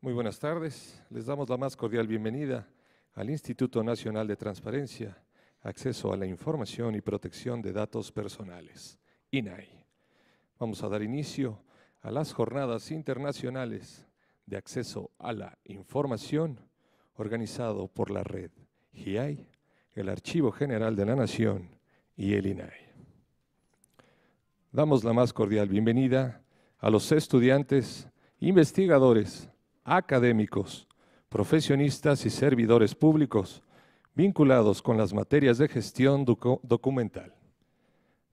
Muy buenas tardes. Les damos la más cordial bienvenida al Instituto Nacional de Transparencia, Acceso a la Información y Protección de Datos Personales, INAI. Vamos a dar inicio a las jornadas internacionales de acceso a la información organizado por la red GIAI, el Archivo General de la Nación y el INAI damos la más cordial bienvenida a los estudiantes, investigadores, académicos, profesionistas y servidores públicos vinculados con las materias de gestión documental,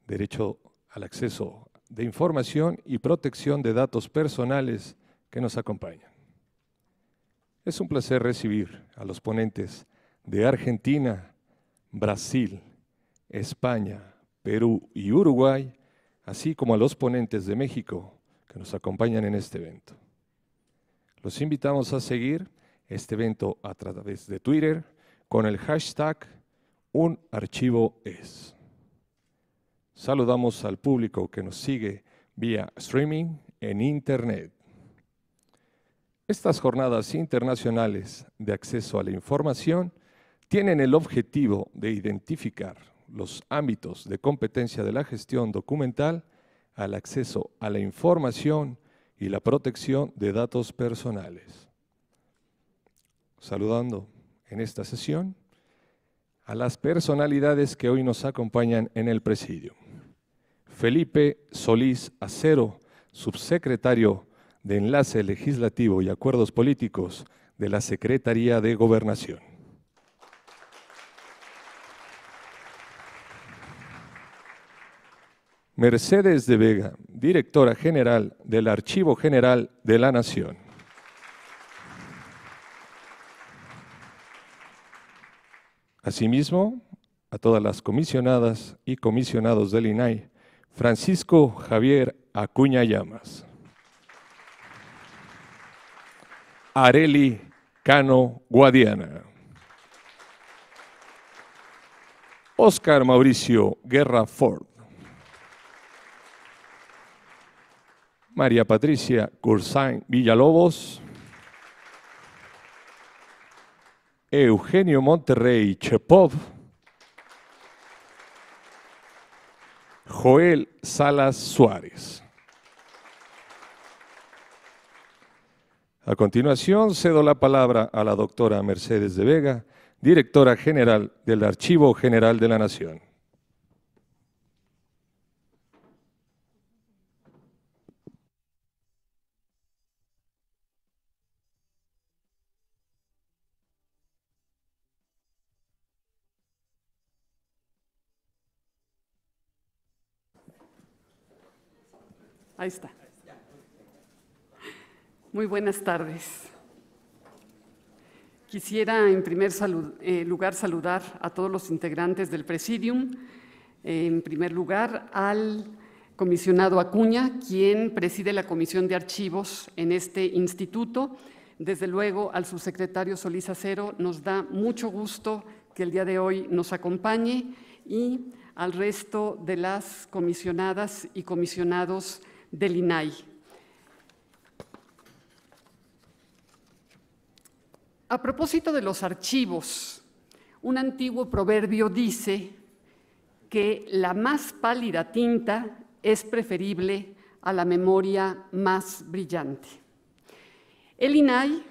derecho al acceso de información y protección de datos personales que nos acompañan. Es un placer recibir a los ponentes de Argentina, Brasil, España, Perú y Uruguay así como a los ponentes de México que nos acompañan en este evento. Los invitamos a seguir este evento a través de Twitter con el hashtag Un Archivo Es. Saludamos al público que nos sigue vía streaming en Internet. Estas jornadas internacionales de acceso a la información tienen el objetivo de identificar los ámbitos de competencia de la gestión documental al acceso a la información y la protección de datos personales. Saludando en esta sesión a las personalidades que hoy nos acompañan en el presidio. Felipe Solís Acero, subsecretario de Enlace Legislativo y Acuerdos Políticos de la Secretaría de Gobernación. Mercedes de Vega, directora general del Archivo General de la Nación. Asimismo, a todas las comisionadas y comisionados del INAI, Francisco Javier Acuña Llamas. Areli Cano Guadiana. Oscar Mauricio Guerra Ford. María Patricia Cursain Villalobos, Eugenio Monterrey Chepov, Joel Salas Suárez. A continuación, cedo la palabra a la doctora Mercedes de Vega, directora general del Archivo General de la Nación. Ahí está. Muy buenas tardes. Quisiera en primer eh, lugar saludar a todos los integrantes del Presidium. En primer lugar, al comisionado Acuña, quien preside la Comisión de Archivos en este instituto. Desde luego, al subsecretario Solís Acero, nos da mucho gusto que el día de hoy nos acompañe y al resto de las comisionadas y comisionados del INAI. A propósito de los archivos, un antiguo proverbio dice que la más pálida tinta es preferible a la memoria más brillante. El INAI,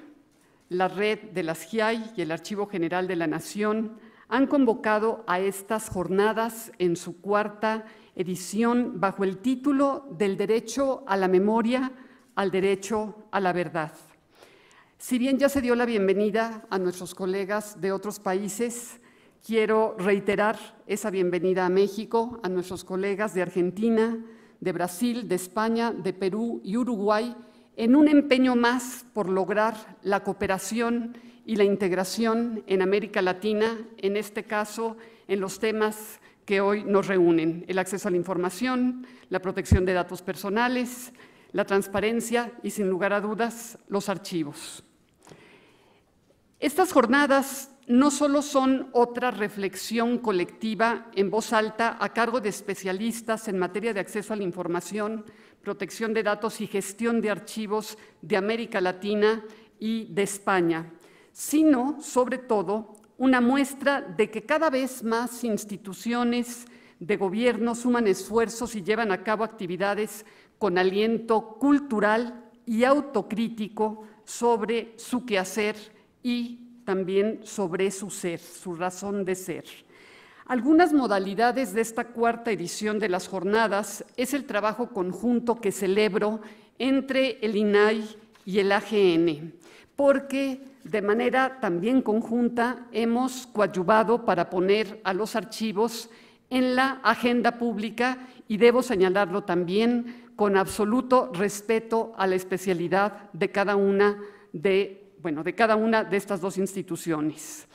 la red de las GIAI y el Archivo General de la Nación han convocado a estas jornadas en su cuarta edición bajo el título Del derecho a la memoria al derecho a la verdad. Si bien ya se dio la bienvenida a nuestros colegas de otros países, quiero reiterar esa bienvenida a México, a nuestros colegas de Argentina, de Brasil, de España, de Perú y Uruguay, en un empeño más por lograr la cooperación y la integración en América Latina, en este caso en los temas que hoy nos reúnen, el acceso a la información, la protección de datos personales, la transparencia y, sin lugar a dudas, los archivos. Estas jornadas no solo son otra reflexión colectiva en voz alta a cargo de especialistas en materia de acceso a la información, protección de datos y gestión de archivos de América Latina y de España, sino, sobre todo, una muestra de que cada vez más instituciones de gobierno suman esfuerzos y llevan a cabo actividades con aliento cultural y autocrítico sobre su quehacer y también sobre su ser, su razón de ser. Algunas modalidades de esta cuarta edición de las jornadas es el trabajo conjunto que celebro entre el INAI y el AGN porque de manera también conjunta hemos coadyuvado para poner a los archivos en la agenda pública y debo señalarlo también con absoluto respeto a la especialidad de cada una de, de, cada una de estas dos instituciones.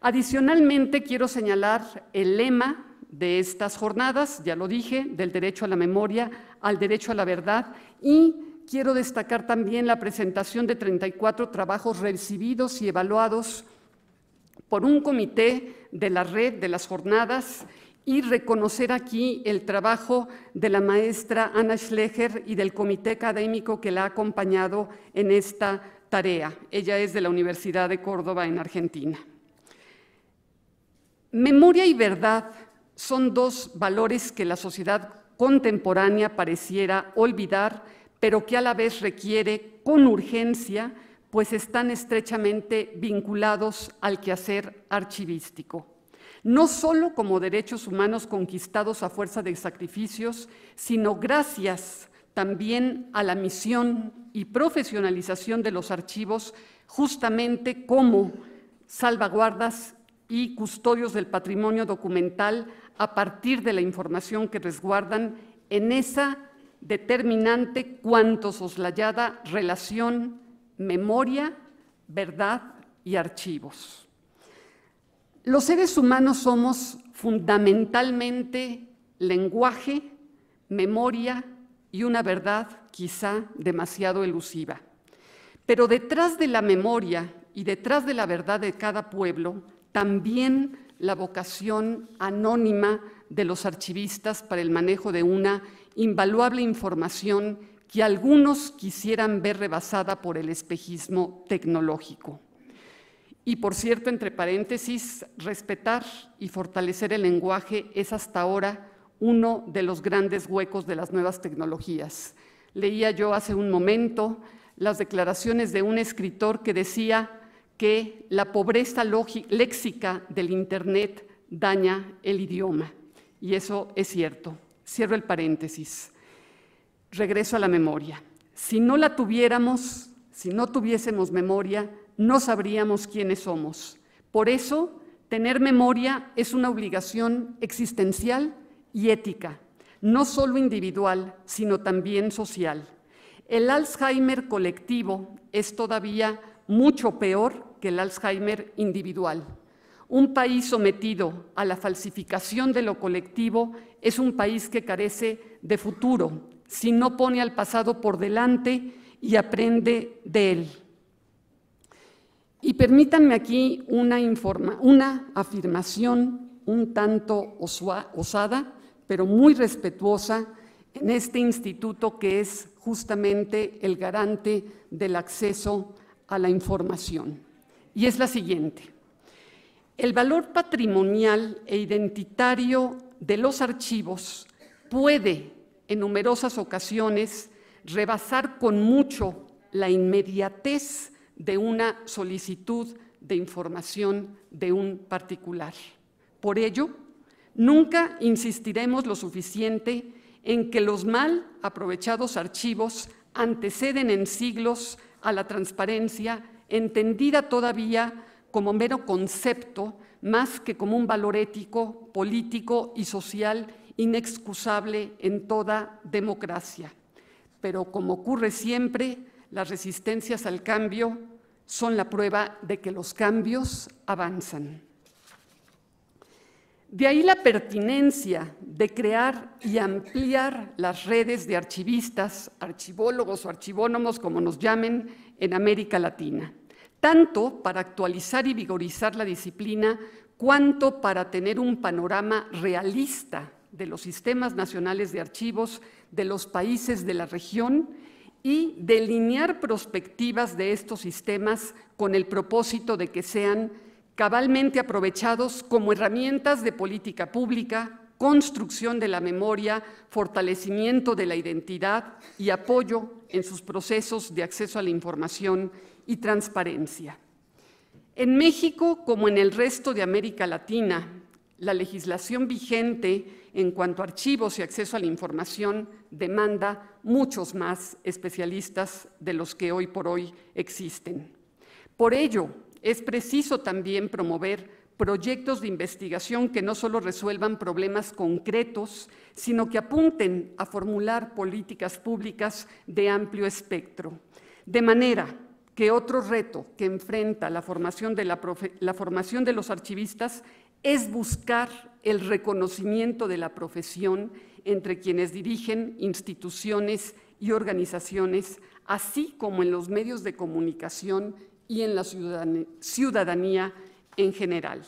Adicionalmente, quiero señalar el lema de estas jornadas, ya lo dije, del derecho a la memoria, al derecho a la verdad y quiero destacar también la presentación de 34 trabajos recibidos y evaluados por un comité de la red de las jornadas y reconocer aquí el trabajo de la maestra Ana Schleger y del comité académico que la ha acompañado en esta tarea. Ella es de la Universidad de Córdoba en Argentina. Memoria y verdad son dos valores que la sociedad contemporánea pareciera olvidar pero que a la vez requiere con urgencia, pues están estrechamente vinculados al quehacer archivístico no solo como derechos humanos conquistados a fuerza de sacrificios, sino gracias también a la misión y profesionalización de los archivos, justamente como salvaguardas y custodios del patrimonio documental a partir de la información que resguardan en esa determinante cuanto soslayada relación, memoria, verdad y archivos. Los seres humanos somos fundamentalmente lenguaje, memoria y una verdad quizá demasiado elusiva. Pero detrás de la memoria y detrás de la verdad de cada pueblo, también la vocación anónima de los archivistas para el manejo de una invaluable información que algunos quisieran ver rebasada por el espejismo tecnológico. Y por cierto, entre paréntesis, respetar y fortalecer el lenguaje es hasta ahora uno de los grandes huecos de las nuevas tecnologías. Leía yo hace un momento las declaraciones de un escritor que decía que la pobreza léxica del Internet daña el idioma. Y eso es cierto. Cierro el paréntesis. Regreso a la memoria. Si no la tuviéramos, si no tuviésemos memoria, no sabríamos quiénes somos. Por eso, tener memoria es una obligación existencial y ética, no solo individual, sino también social. El Alzheimer colectivo es todavía mucho peor que el Alzheimer individual. Un país sometido a la falsificación de lo colectivo es un país que carece de futuro si no pone al pasado por delante y aprende de él. Y permítanme aquí una, una afirmación un tanto osada, pero muy respetuosa en este instituto que es justamente el garante del acceso a la información. Y es la siguiente. El valor patrimonial e identitario de los archivos puede, en numerosas ocasiones, rebasar con mucho la inmediatez de una solicitud de información de un particular. Por ello, nunca insistiremos lo suficiente en que los mal aprovechados archivos anteceden en siglos a la transparencia, entendida todavía como mero concepto más que como un valor ético, político y social inexcusable en toda democracia. Pero como ocurre siempre, las resistencias al cambio son la prueba de que los cambios avanzan. De ahí la pertinencia de crear y ampliar las redes de archivistas, archivólogos o archivónomos, como nos llamen, en América Latina tanto para actualizar y vigorizar la disciplina, cuanto para tener un panorama realista de los sistemas nacionales de archivos de los países de la región y delinear perspectivas de estos sistemas con el propósito de que sean cabalmente aprovechados como herramientas de política pública, construcción de la memoria, fortalecimiento de la identidad y apoyo en sus procesos de acceso a la información y transparencia. En México, como en el resto de América Latina, la legislación vigente en cuanto a archivos y acceso a la información demanda muchos más especialistas de los que hoy por hoy existen. Por ello, es preciso también promover proyectos de investigación que no solo resuelvan problemas concretos, sino que apunten a formular políticas públicas de amplio espectro. De manera que otro reto que enfrenta la formación de, formación de los archivistas es buscar el reconocimiento de la profesión entre quienes dirigen instituciones y organizaciones, así como en los medios de comunicación y en la ciudadanía en general.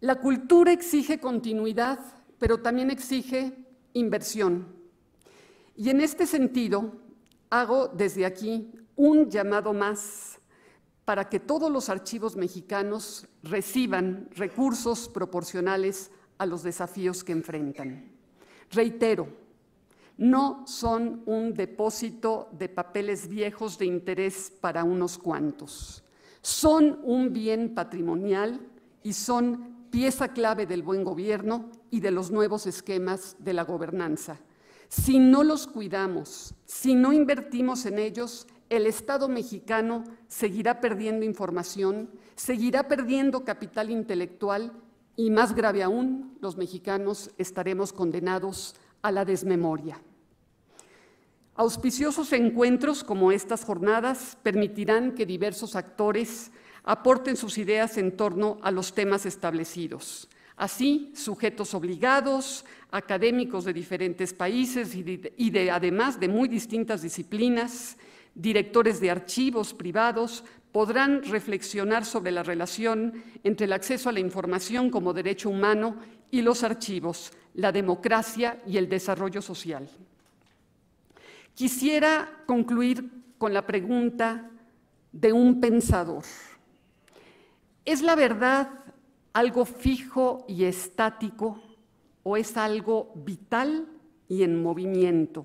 La cultura exige continuidad, pero también exige inversión. Y en este sentido, hago desde aquí un llamado más para que todos los archivos mexicanos reciban recursos proporcionales a los desafíos que enfrentan. Reitero, no son un depósito de papeles viejos de interés para unos cuantos. Son un bien patrimonial y son pieza clave del buen gobierno y de los nuevos esquemas de la gobernanza. Si no los cuidamos, si no invertimos en ellos, el Estado mexicano seguirá perdiendo información, seguirá perdiendo capital intelectual y, más grave aún, los mexicanos estaremos condenados a la desmemoria. Auspiciosos encuentros como estas jornadas permitirán que diversos actores aporten sus ideas en torno a los temas establecidos. Así, sujetos obligados, académicos de diferentes países y además de muy distintas disciplinas, directores de archivos privados, podrán reflexionar sobre la relación entre el acceso a la información como derecho humano y los archivos, la democracia y el desarrollo social. Quisiera concluir con la pregunta de un pensador. ¿Es la verdad algo fijo y estático o es algo vital y en movimiento,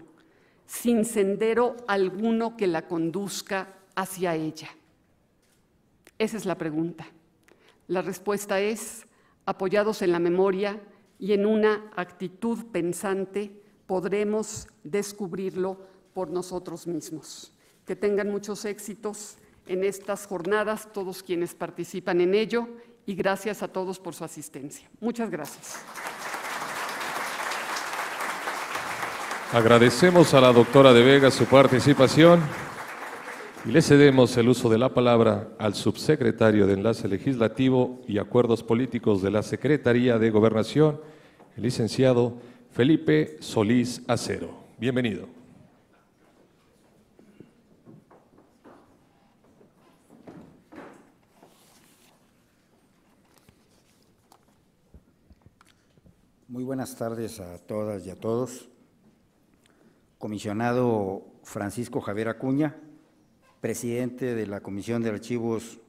sin sendero alguno que la conduzca hacia ella? Esa es la pregunta. La respuesta es, apoyados en la memoria y en una actitud pensante, podremos descubrirlo por nosotros mismos. Que tengan muchos éxitos en estas jornadas todos quienes participan en ello y gracias a todos por su asistencia. Muchas gracias. Agradecemos a la doctora de Vega su participación y le cedemos el uso de la palabra al subsecretario de Enlace Legislativo y Acuerdos Políticos de la Secretaría de Gobernación, el licenciado Felipe Solís Acero. Bienvenido. Muy buenas tardes a todas y a todos. Comisionado Francisco Javier Acuña, presidente de la Comisión de Archivos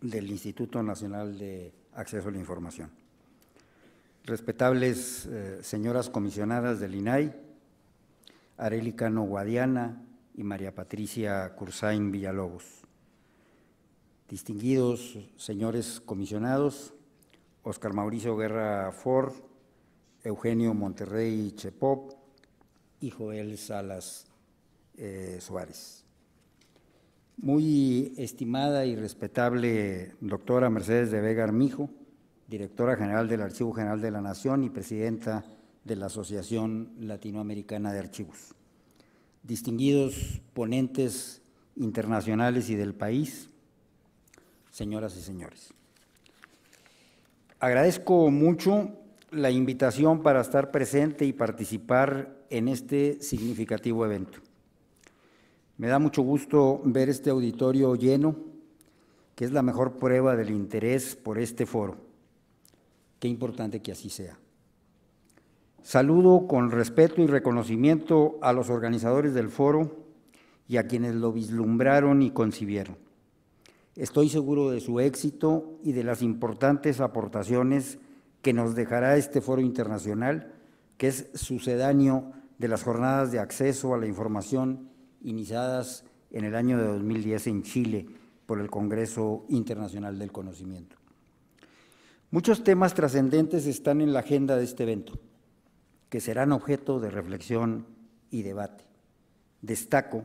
del Instituto Nacional de Acceso a la Información. Respetables eh, señoras comisionadas del INAI, Areli Cano Guadiana y María Patricia Cursain Villalobos. Distinguidos señores comisionados, Oscar Mauricio Guerra Ford, Eugenio Monterrey Chepop y Joel Salas eh, Suárez. Muy estimada y respetable doctora Mercedes de Vega Armijo, directora general del Archivo General de la Nación y presidenta de la Asociación Latinoamericana de Archivos. Distinguidos ponentes internacionales y del país, señoras y señores. Agradezco mucho la invitación para estar presente y participar en este significativo evento. Me da mucho gusto ver este auditorio lleno, que es la mejor prueba del interés por este foro. Qué importante que así sea. Saludo con respeto y reconocimiento a los organizadores del foro y a quienes lo vislumbraron y concibieron. Estoy seguro de su éxito y de las importantes aportaciones que nos dejará este foro internacional, que es sucedáneo de las jornadas de acceso a la información iniciadas en el año de 2010 en Chile por el Congreso Internacional del Conocimiento. Muchos temas trascendentes están en la agenda de este evento, que serán objeto de reflexión y debate. Destaco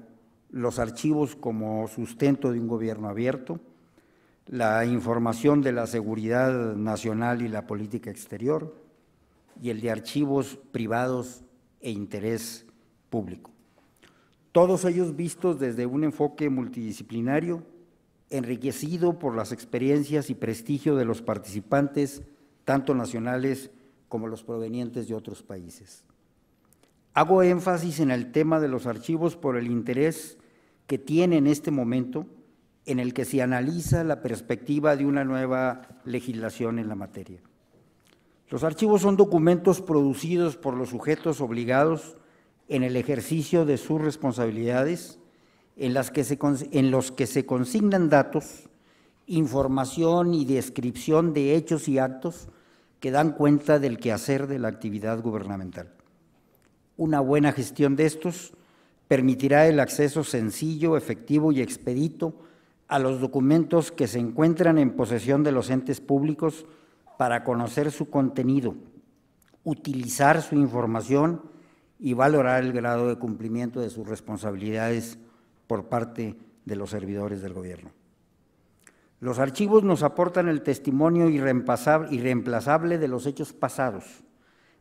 los archivos como sustento de un gobierno abierto, la información de la seguridad nacional y la política exterior, y el de archivos privados e interés público. Todos ellos vistos desde un enfoque multidisciplinario, enriquecido por las experiencias y prestigio de los participantes, tanto nacionales como los provenientes de otros países. Hago énfasis en el tema de los archivos por el interés que tiene en este momento en el que se analiza la perspectiva de una nueva legislación en la materia. Los archivos son documentos producidos por los sujetos obligados en el ejercicio de sus responsabilidades, en, los que se consignan datos, información y descripción de hechos y actos que dan cuenta del quehacer de la actividad gubernamental. Una buena gestión de estos permitirá el acceso sencillo, efectivo y expedito a los documentos que se encuentran en posesión de los entes públicos para conocer su contenido, utilizar su información y valorar el grado de cumplimiento de sus responsabilidades por parte de los servidores del gobierno. Los archivos nos aportan el testimonio irreemplazable de los hechos pasados,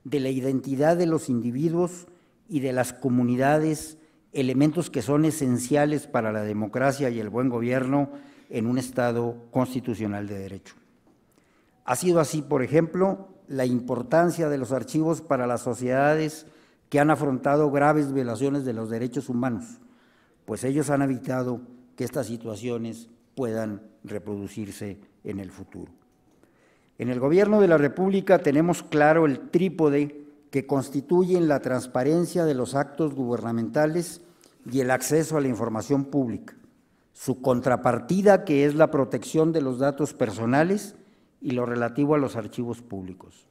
de la identidad de los individuos y de las comunidades elementos que son esenciales para la democracia y el buen gobierno en un Estado constitucional de derecho. Ha sido así, por ejemplo, la importancia de los archivos para las sociedades que han afrontado graves violaciones de los derechos humanos, pues ellos han evitado que estas situaciones puedan reproducirse en el futuro. En el Gobierno de la República tenemos claro el trípode que constituyen la transparencia de los actos gubernamentales y el acceso a la información pública, su contrapartida que es la protección de los datos personales y lo relativo a los archivos públicos.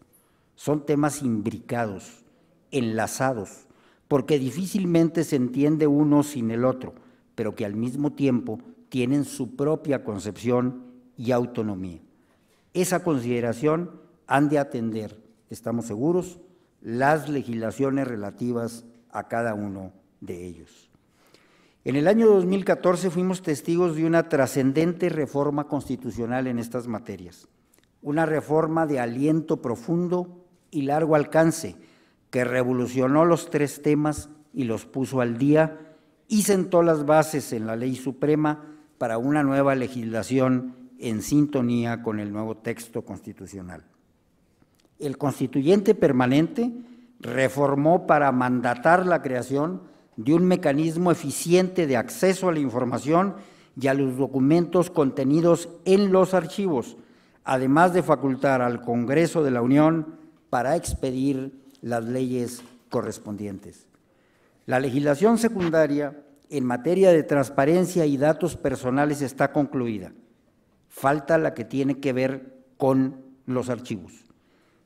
Son temas imbricados, enlazados, porque difícilmente se entiende uno sin el otro, pero que al mismo tiempo tienen su propia concepción y autonomía. Esa consideración han de atender, estamos seguros, las legislaciones relativas a cada uno de ellos. En el año 2014 fuimos testigos de una trascendente reforma constitucional en estas materias, una reforma de aliento profundo y largo alcance que revolucionó los tres temas y los puso al día y sentó las bases en la ley suprema para una nueva legislación en sintonía con el nuevo texto constitucional. El constituyente permanente reformó para mandatar la creación de un mecanismo eficiente de acceso a la información y a los documentos contenidos en los archivos, además de facultar al Congreso de la Unión para expedir las leyes correspondientes. La legislación secundaria en materia de transparencia y datos personales está concluida. Falta la que tiene que ver con los archivos.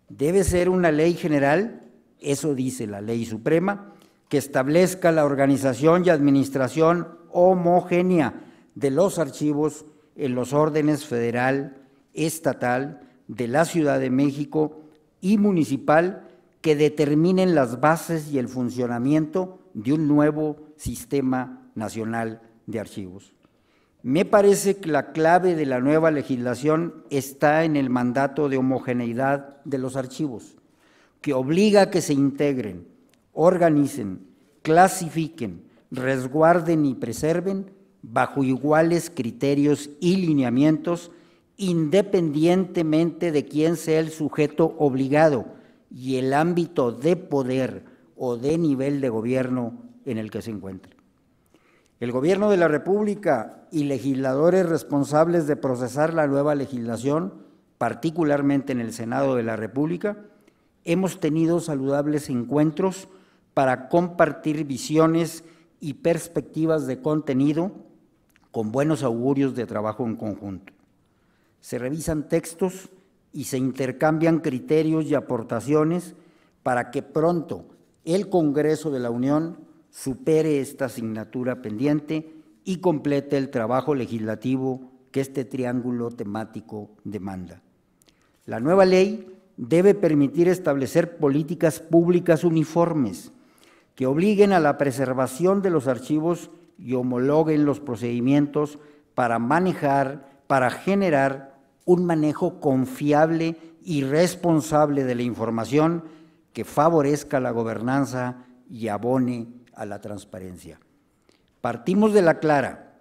Debe ser una ley general, eso dice la ley suprema, que establezca la organización y administración homogénea de los archivos en los órdenes federal, estatal, de la Ciudad de México y municipal que determinen las bases y el funcionamiento de un nuevo sistema nacional de archivos. Me parece que la clave de la nueva legislación está en el mandato de homogeneidad de los archivos, que obliga a que se integren organicen, clasifiquen, resguarden y preserven bajo iguales criterios y lineamientos independientemente de quién sea el sujeto obligado y el ámbito de poder o de nivel de gobierno en el que se encuentre. El gobierno de la República y legisladores responsables de procesar la nueva legislación, particularmente en el Senado de la República, hemos tenido saludables encuentros para compartir visiones y perspectivas de contenido con buenos augurios de trabajo en conjunto. Se revisan textos y se intercambian criterios y aportaciones para que pronto el Congreso de la Unión supere esta asignatura pendiente y complete el trabajo legislativo que este triángulo temático demanda. La nueva ley debe permitir establecer políticas públicas uniformes que obliguen a la preservación de los archivos y homologuen los procedimientos para manejar, para generar un manejo confiable y responsable de la información que favorezca la gobernanza y abone a la transparencia. Partimos de la clara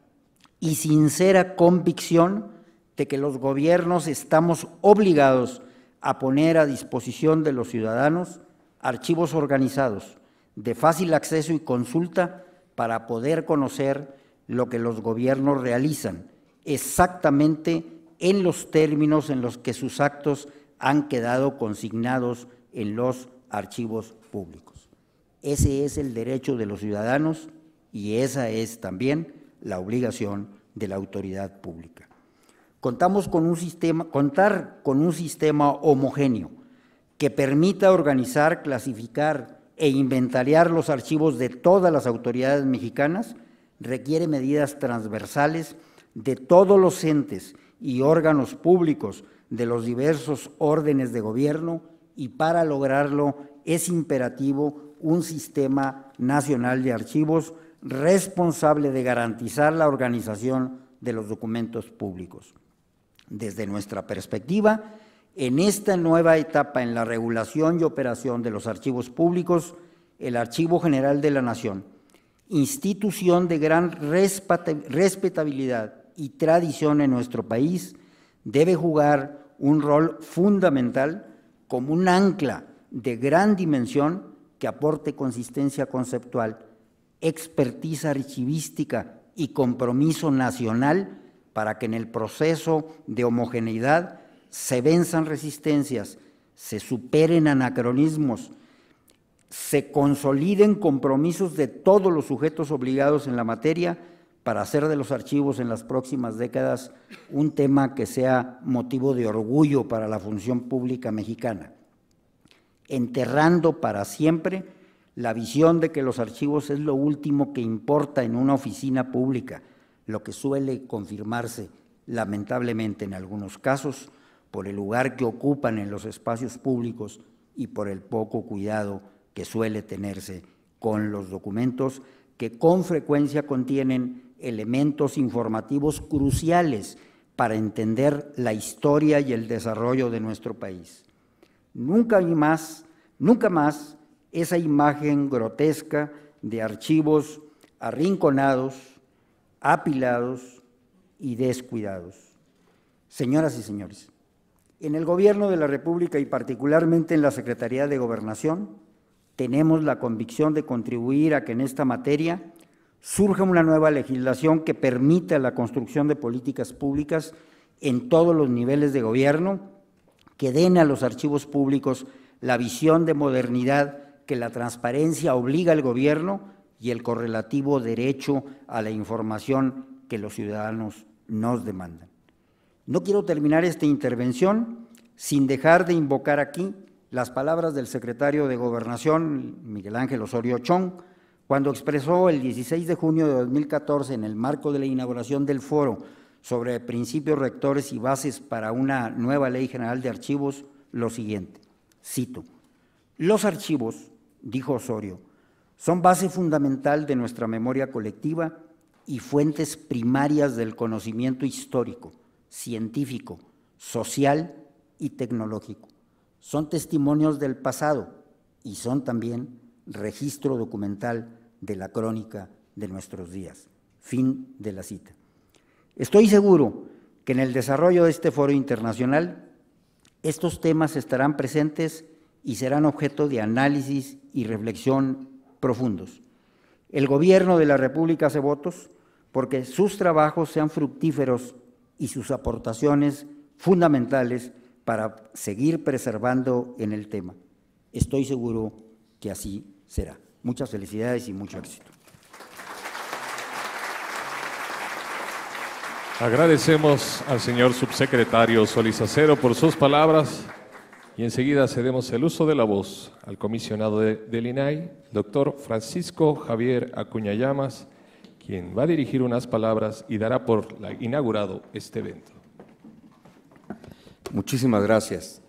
y sincera convicción de que los gobiernos estamos obligados a poner a disposición de los ciudadanos archivos organizados, de fácil acceso y consulta para poder conocer lo que los gobiernos realizan, exactamente en los términos en los que sus actos han quedado consignados en los archivos públicos. Ese es el derecho de los ciudadanos y esa es también la obligación de la autoridad pública. Contamos con un sistema, contar con un sistema homogéneo que permita organizar, clasificar, e inventariar los archivos de todas las autoridades mexicanas requiere medidas transversales de todos los entes y órganos públicos de los diversos órdenes de gobierno y para lograrlo es imperativo un sistema nacional de archivos responsable de garantizar la organización de los documentos públicos. Desde nuestra perspectiva, en esta nueva etapa en la regulación y operación de los archivos públicos, el Archivo General de la Nación, institución de gran respetabilidad y tradición en nuestro país, debe jugar un rol fundamental como un ancla de gran dimensión que aporte consistencia conceptual, expertiza archivística y compromiso nacional para que en el proceso de homogeneidad se venzan resistencias, se superen anacronismos, se consoliden compromisos de todos los sujetos obligados en la materia para hacer de los archivos en las próximas décadas un tema que sea motivo de orgullo para la función pública mexicana, enterrando para siempre la visión de que los archivos es lo último que importa en una oficina pública, lo que suele confirmarse lamentablemente en algunos casos por el lugar que ocupan en los espacios públicos y por el poco cuidado que suele tenerse con los documentos que con frecuencia contienen elementos informativos cruciales para entender la historia y el desarrollo de nuestro país. Nunca más, nunca más esa imagen grotesca de archivos arrinconados, apilados y descuidados. Señoras y señores, en el Gobierno de la República y particularmente en la Secretaría de Gobernación, tenemos la convicción de contribuir a que en esta materia surja una nueva legislación que permita la construcción de políticas públicas en todos los niveles de gobierno, que den a los archivos públicos la visión de modernidad que la transparencia obliga al gobierno y el correlativo derecho a la información que los ciudadanos nos demandan. No quiero terminar esta intervención sin dejar de invocar aquí las palabras del secretario de Gobernación, Miguel Ángel Osorio Chong, cuando expresó el 16 de junio de 2014, en el marco de la inauguración del foro sobre principios rectores y bases para una nueva ley general de archivos, lo siguiente, cito, los archivos, dijo Osorio, son base fundamental de nuestra memoria colectiva y fuentes primarias del conocimiento histórico científico, social y tecnológico. Son testimonios del pasado y son también registro documental de la crónica de nuestros días. Fin de la cita. Estoy seguro que en el desarrollo de este foro internacional estos temas estarán presentes y serán objeto de análisis y reflexión profundos. El gobierno de la República hace votos porque sus trabajos sean fructíferos y sus aportaciones fundamentales para seguir preservando en el tema. Estoy seguro que así será. Muchas felicidades y mucho éxito. Agradecemos al señor subsecretario Acero por sus palabras y enseguida cedemos el uso de la voz al comisionado de, del INAI, doctor Francisco Javier Acuñayamas, quien va a dirigir unas palabras y dará por inaugurado este evento. Muchísimas gracias.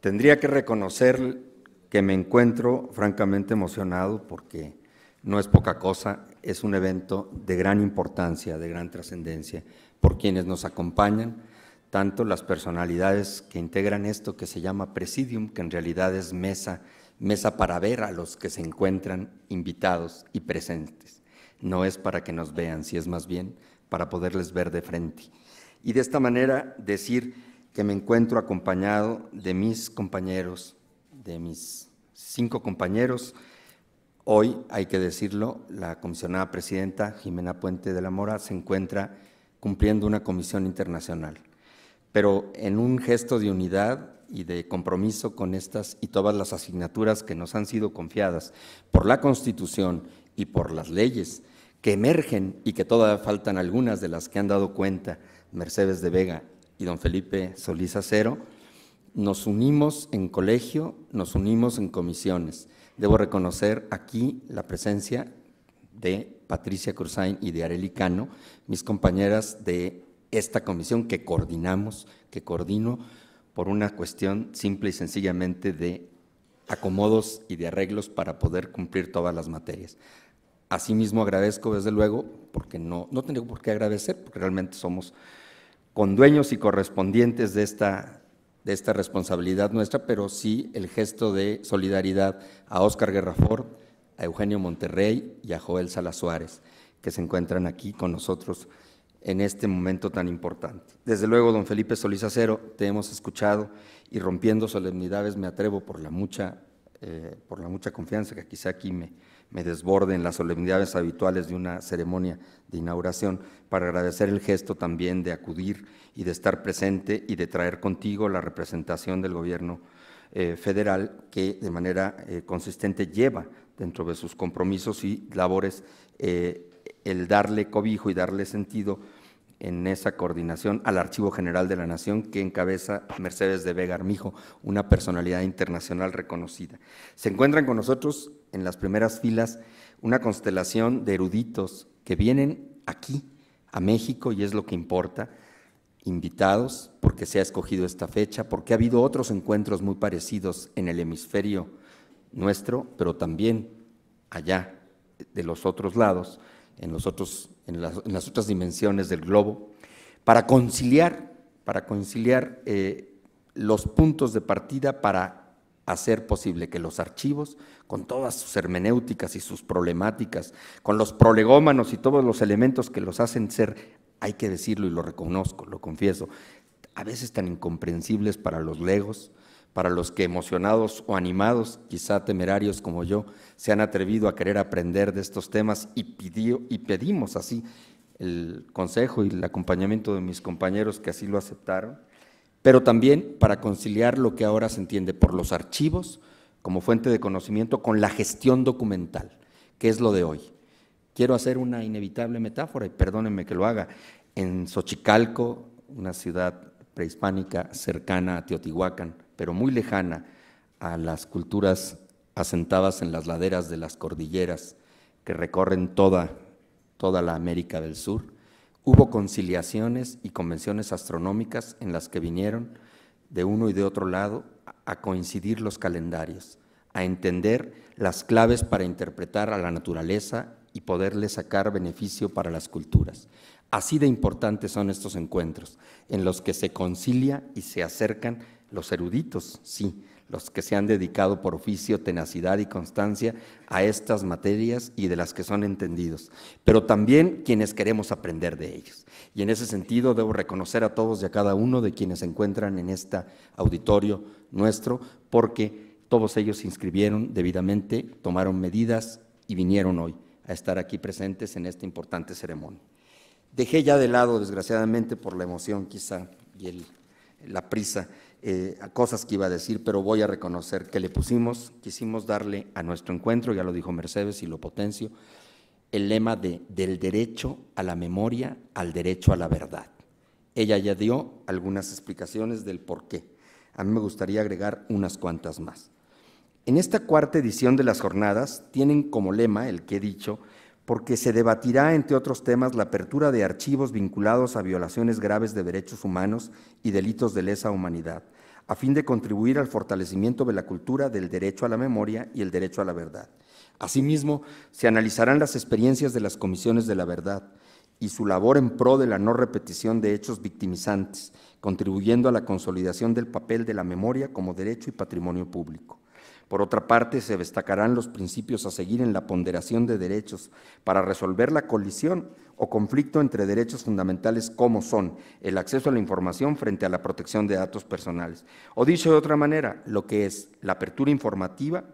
Tendría que reconocer que me encuentro francamente emocionado porque no es poca cosa, es un evento de gran importancia, de gran trascendencia, por quienes nos acompañan, tanto las personalidades que integran esto que se llama presidium, que en realidad es mesa, mesa para ver a los que se encuentran invitados y presentes no es para que nos vean, si es más bien para poderles ver de frente. Y de esta manera decir que me encuentro acompañado de mis compañeros, de mis cinco compañeros. Hoy, hay que decirlo, la comisionada presidenta Jimena Puente de la Mora se encuentra cumpliendo una comisión internacional. Pero en un gesto de unidad y de compromiso con estas y todas las asignaturas que nos han sido confiadas por la Constitución y por las leyes que emergen y que todavía faltan algunas de las que han dado cuenta Mercedes de Vega y don Felipe Solís Acero, nos unimos en colegio, nos unimos en comisiones. Debo reconocer aquí la presencia de Patricia Cruzain y de Areli Cano, mis compañeras de esta comisión que coordinamos, que coordino por una cuestión simple y sencillamente de acomodos y de arreglos para poder cumplir todas las materias. Asimismo agradezco, desde luego, porque no, no tengo por qué agradecer, porque realmente somos con dueños y correspondientes de esta, de esta responsabilidad nuestra, pero sí el gesto de solidaridad a Óscar Guerrafort, a Eugenio Monterrey y a Joel Salas Suárez, que se encuentran aquí con nosotros en este momento tan importante. Desde luego, don Felipe Solís Acero, te hemos escuchado y rompiendo solemnidades me atrevo por la mucha, eh, por la mucha confianza que quizá aquí me, me desborden las solemnidades habituales de una ceremonia de inauguración, para agradecer el gesto también de acudir y de estar presente y de traer contigo la representación del gobierno eh, federal que de manera eh, consistente lleva dentro de sus compromisos y labores eh, el darle cobijo y darle sentido en esa coordinación al Archivo General de la Nación que encabeza Mercedes de Vega Armijo, una personalidad internacional reconocida. Se encuentran con nosotros en las primeras filas una constelación de eruditos que vienen aquí, a México, y es lo que importa, invitados, porque se ha escogido esta fecha, porque ha habido otros encuentros muy parecidos en el hemisferio nuestro, pero también allá, de los otros lados, en, en, las, otras dimensiones del globo, para conciliar, para conciliar eh, los puntos de partida para hacer posible que los archivos, con todas sus hermenéuticas y sus problemáticas, con los prolegómanos y todos los elementos que los hacen ser, hay que decirlo y lo reconozco, lo confieso, a veces tan incomprensibles para los legos, para los que emocionados o animados, quizá temerarios como yo, se han atrevido a querer aprender de estos temas y, y pedimos así el consejo y el acompañamiento de mis compañeros que así lo aceptaron pero también para conciliar lo que ahora se entiende por los archivos como fuente de conocimiento con la gestión documental, que es lo de hoy. Quiero hacer una inevitable metáfora, y perdónenme que lo haga. En Xochicalco, una ciudad prehispánica cercana a Teotihuacán, pero muy lejana a las culturas asentadas en las laderas de las cordilleras que recorren toda, toda la América del Sur, Hubo conciliaciones y convenciones astronómicas en las que vinieron de uno y de otro lado a coincidir los calendarios, a entender las claves para interpretar a la naturaleza y poderle sacar beneficio para las culturas. Así de importantes son estos encuentros, en los que se concilia y se acercan los eruditos, sí, los que se han dedicado por oficio, tenacidad y constancia a estas materias y de las que son entendidos, pero también quienes queremos aprender de ellos. Y en ese sentido debo reconocer a todos y a cada uno de quienes se encuentran en este auditorio nuestro, porque todos ellos se inscribieron debidamente, tomaron medidas y vinieron hoy a estar aquí presentes en esta importante ceremonia. Dejé ya de lado, desgraciadamente, por la emoción quizá y el, la prisa, eh, cosas que iba a decir, pero voy a reconocer que le pusimos, quisimos darle a nuestro encuentro, ya lo dijo Mercedes y lo potencio, el lema de del derecho a la memoria al derecho a la verdad. Ella ya dio algunas explicaciones del por qué. A mí me gustaría agregar unas cuantas más. En esta cuarta edición de las jornadas tienen como lema, el que he dicho, porque se debatirá, entre otros temas, la apertura de archivos vinculados a violaciones graves de derechos humanos y delitos de lesa humanidad, a fin de contribuir al fortalecimiento de la cultura del derecho a la memoria y el derecho a la verdad. Asimismo, se analizarán las experiencias de las comisiones de la verdad y su labor en pro de la no repetición de hechos victimizantes, contribuyendo a la consolidación del papel de la memoria como derecho y patrimonio público. Por otra parte, se destacarán los principios a seguir en la ponderación de derechos para resolver la colisión o conflicto entre derechos fundamentales como son el acceso a la información frente a la protección de datos personales. O dicho de otra manera, lo que es la apertura informativa,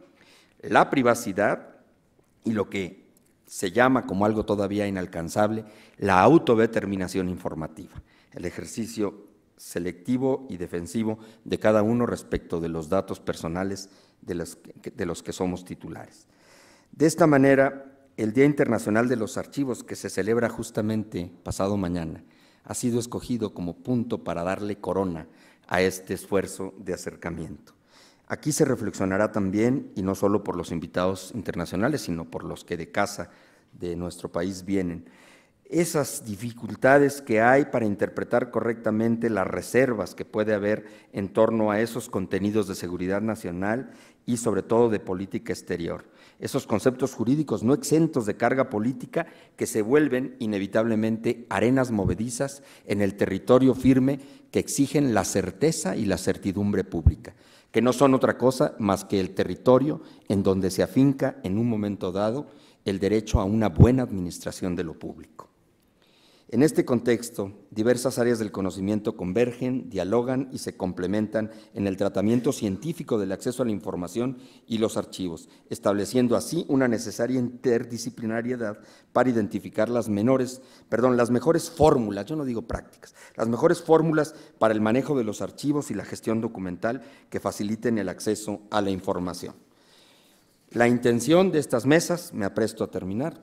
la privacidad y lo que se llama como algo todavía inalcanzable, la autodeterminación informativa, el ejercicio selectivo y defensivo de cada uno respecto de los datos personales de los, que, somos titulares. De esta manera, el Día Internacional de los Archivos, que se celebra justamente pasado mañana, ha sido escogido como punto para darle corona a este esfuerzo de acercamiento. Aquí se reflexionará también, y no solo por los invitados internacionales, sino por los que de casa de nuestro país vienen, esas dificultades que hay para interpretar correctamente las reservas que puede haber en torno a esos contenidos de seguridad nacional y sobre todo de política exterior. Esos conceptos jurídicos no exentos de carga política que se vuelven inevitablemente arenas movedizas en el territorio firme que exigen la certeza y la certidumbre pública, que no son otra cosa más que el territorio en donde se afinca en un momento dado el derecho a una buena administración de lo público. En este contexto, diversas áreas del conocimiento convergen, dialogan y se complementan en el tratamiento científico del acceso a la información y los archivos, estableciendo así una necesaria interdisciplinariedad para identificar las menores, perdón, las mejores fórmulas, yo no digo prácticas, las mejores fórmulas para el manejo de los archivos y la gestión documental que faciliten el acceso a la información. La intención de estas mesas, me apresto a terminar,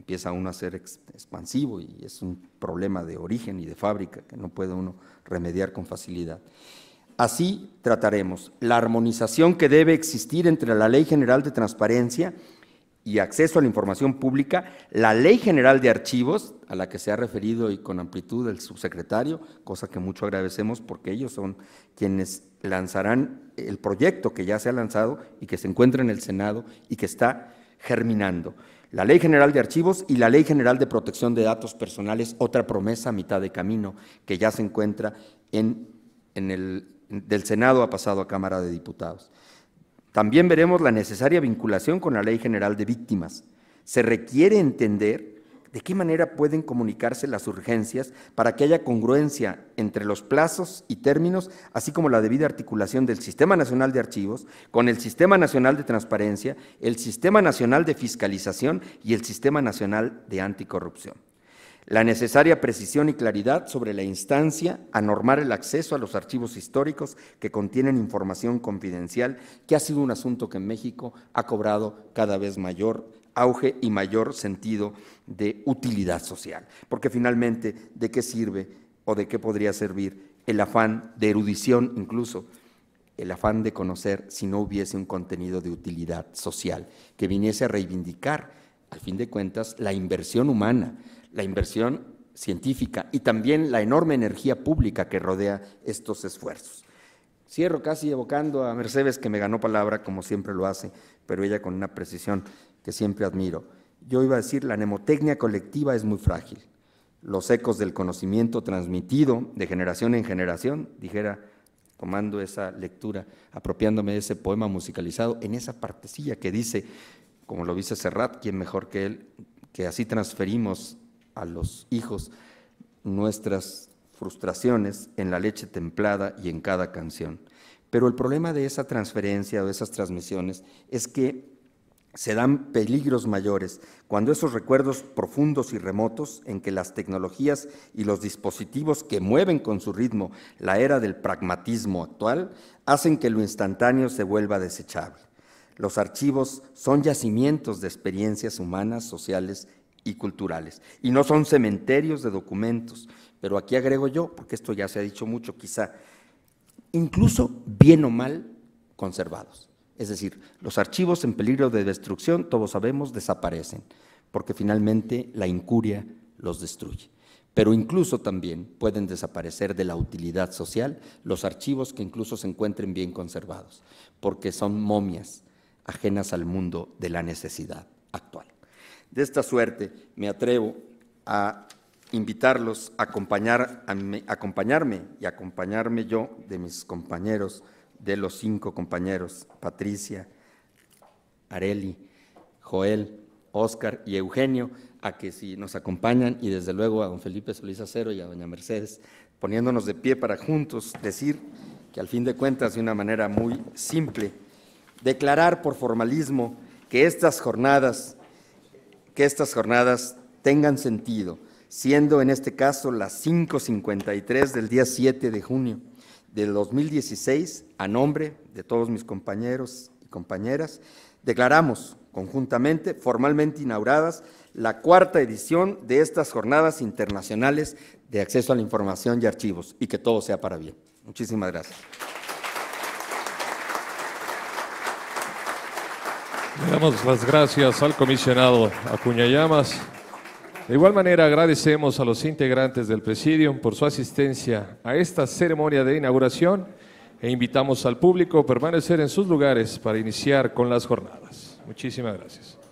empieza uno a ser expansivo y es un problema de origen y de fábrica que no puede uno remediar con facilidad. Así trataremos la armonización que debe existir entre la Ley General de Transparencia y Acceso a la Información Pública, la Ley General de Archivos, a la que se ha referido y con amplitud el subsecretario, cosa que mucho agradecemos porque ellos son quienes lanzarán el proyecto que ya se ha lanzado y que se encuentra en el Senado y que está germinando la Ley General de Archivos y la Ley General de Protección de Datos Personales, otra promesa a mitad de camino que ya se encuentra en, el, Senado ha pasado a Cámara de Diputados. También veremos la necesaria vinculación con la Ley General de Víctimas. Se requiere entender ¿De qué manera pueden comunicarse las urgencias para que haya congruencia entre los plazos y términos, así como la debida articulación del Sistema Nacional de Archivos con el Sistema Nacional de Transparencia, el Sistema Nacional de Fiscalización y el Sistema Nacional de Anticorrupción? La necesaria precisión y claridad sobre la instancia a normar el acceso a los archivos históricos que contienen información confidencial, que ha sido un asunto que en México ha cobrado cada vez mayor auge y mayor sentido de utilidad social. Porque finalmente, ¿de qué sirve o de qué podría servir el afán de erudición incluso? el afán de conocer si no hubiese un contenido de utilidad social que viniese a reivindicar, al fin de cuentas, la inversión humana, la inversión científica y también la enorme energía pública que rodea estos esfuerzos. Cierro casi evocando a Mercedes, que me ganó palabra, como siempre lo hace, pero ella con una precisión que siempre admiro. Yo iba a decir, la nemotecnia colectiva es muy frágil. Los ecos del conocimiento transmitido de generación en generación, dijera, tomando esa lectura, apropiándome de ese poema musicalizado, en esa partecilla que dice, como lo dice Serrat, quien mejor que él, que así transferimos a los hijos nuestras frustraciones en la leche templada y en cada canción. Pero el problema de esa transferencia o de esas transmisiones es que se dan peligros mayores cuando esos recuerdos profundos y remotos en que las tecnologías y los dispositivos que mueven con su ritmo la era del pragmatismo actual hacen que lo instantáneo se vuelva desechable. Los archivos son yacimientos de experiencias humanas, sociales y culturales, y no son cementerios de documentos. Pero aquí agrego yo, porque esto ya se ha dicho mucho, quizá incluso bien o mal conservados. Es decir, los archivos en peligro de destrucción, todos sabemos, desaparecen, porque finalmente la incuria los destruye. Pero incluso también pueden desaparecer de la utilidad social los archivos que incluso se encuentren bien conservados, porque son momias ajenas al mundo de la necesidad actual. De esta suerte me atrevo a invitarlos a, acompañarme y acompañarme yo de mis compañeros, de los cinco compañeros, Patricia, Areli, Joel, Oscar y Eugenio, a que si nos acompañan y desde luego a don Felipe Solís Acero y a doña Mercedes, poniéndonos de pie para juntos decir que al fin de cuentas de una manera muy simple, declarar por formalismo que estas jornadas, que estas jornadas tengan sentido, siendo en este caso las 5.53 del día 7 de junio del 2016, a nombre de todos mis compañeros y compañeras, declaramos conjuntamente, formalmente inauguradas, la cuarta edición de estas jornadas internacionales de acceso a la información y archivos, y que todo sea para bien. Muchísimas gracias. damos las gracias al comisionado de igual manera, agradecemos a los integrantes del Presidium por su asistencia a esta ceremonia de inauguración e invitamos al público a permanecer en sus lugares para iniciar con las jornadas. Muchísimas gracias.